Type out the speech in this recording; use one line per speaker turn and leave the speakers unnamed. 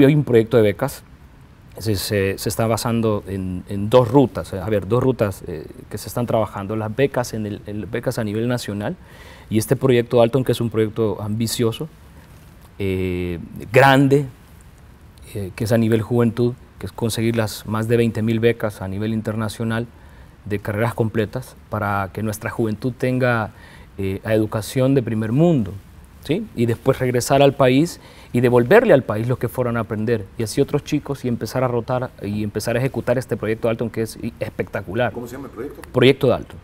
hay un proyecto de becas, se, está basando en, dos rutas, eh, a ver, dos rutas eh, que se están trabajando, las becas, en el, becas a nivel nacional y este proyecto Alton, que es un proyecto ambicioso, eh, grande, que es a nivel juventud, que es conseguir las más de 20.000 becas a nivel internacional de carreras completas para que nuestra juventud tenga educación de primer mundo. ¿sí? y después regresar al país y devolverle al país lo que fueron a aprender y así otros chicos y empezar a rotar y empezar a ejecutar este proyecto de Dalton que es espectacular. ¿Cómo se llama el proyecto? Proyecto alto